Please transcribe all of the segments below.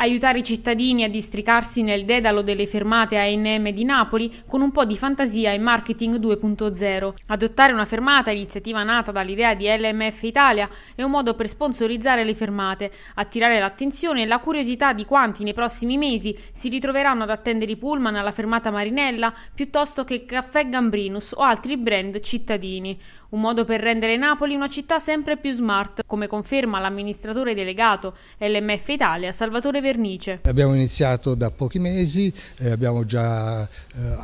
aiutare i cittadini a districarsi nel dedalo delle fermate ANM di Napoli con un po' di fantasia e marketing 2.0. Adottare una fermata, iniziativa nata dall'idea di LMF Italia, è un modo per sponsorizzare le fermate, attirare l'attenzione e la curiosità di quanti nei prossimi mesi si ritroveranno ad attendere i pullman alla fermata Marinella piuttosto che Caffè Gambrinus o altri brand cittadini. Un modo per rendere Napoli una città sempre più smart, come conferma l'amministratore delegato LMF Italia Salvatore Vernice. Abbiamo iniziato da pochi mesi, eh, abbiamo già eh,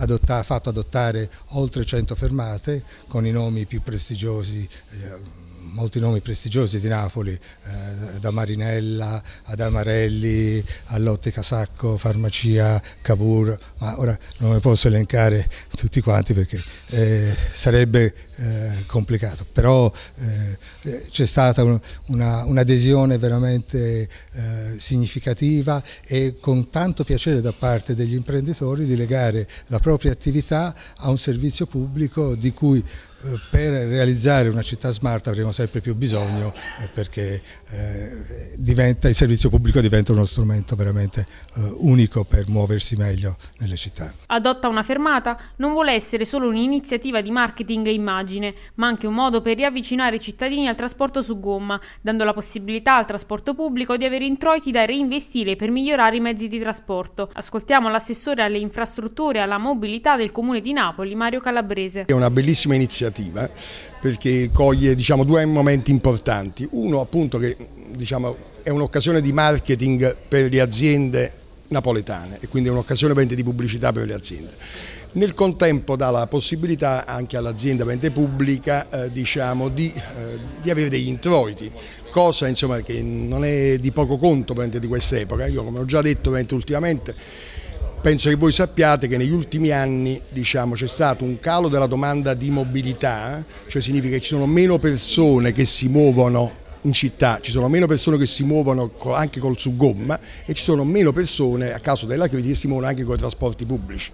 adotta, fatto adottare oltre 100 fermate con i nomi più prestigiosi. Eh, molti nomi prestigiosi di Napoli, eh, da Marinella ad Amarelli, Allotti Casacco, Farmacia, Cavour, ma ora non ne posso elencare tutti quanti perché eh, sarebbe eh, complicato, però eh, eh, c'è stata un'adesione un veramente eh, significativa e con tanto piacere da parte degli imprenditori di legare la propria attività a un servizio pubblico di cui per realizzare una città smart avremo sempre più bisogno eh, perché eh, diventa, il servizio pubblico diventa uno strumento veramente eh, unico per muoversi meglio nelle città. Adotta una fermata non vuole essere solo un'iniziativa di marketing e immagine, ma anche un modo per riavvicinare i cittadini al trasporto su gomma, dando la possibilità al trasporto pubblico di avere introiti da reinvestire per migliorare i mezzi di trasporto. Ascoltiamo l'assessore alle infrastrutture e alla mobilità del Comune di Napoli, Mario Calabrese. È una bellissima iniziativa narrativa perché coglie diciamo, due momenti importanti. Uno appunto che diciamo, è un'occasione di marketing per le aziende napoletane e quindi è un'occasione di pubblicità per le aziende. Nel contempo dà la possibilità anche all'azienda vente pubblica eh, diciamo, di, eh, di, avere degli introiti, cosa insomma, che non è di poco conto di quest'epoca. Io come ho già detto ultimamente Penso che voi sappiate che negli ultimi anni diciamo, c'è stato un calo della domanda di mobilità, cioè significa che ci sono meno persone che si muovono in città, ci sono meno persone che si muovono anche col su gomma e ci sono meno persone a causa della crisi che si muovono anche con i trasporti pubblici.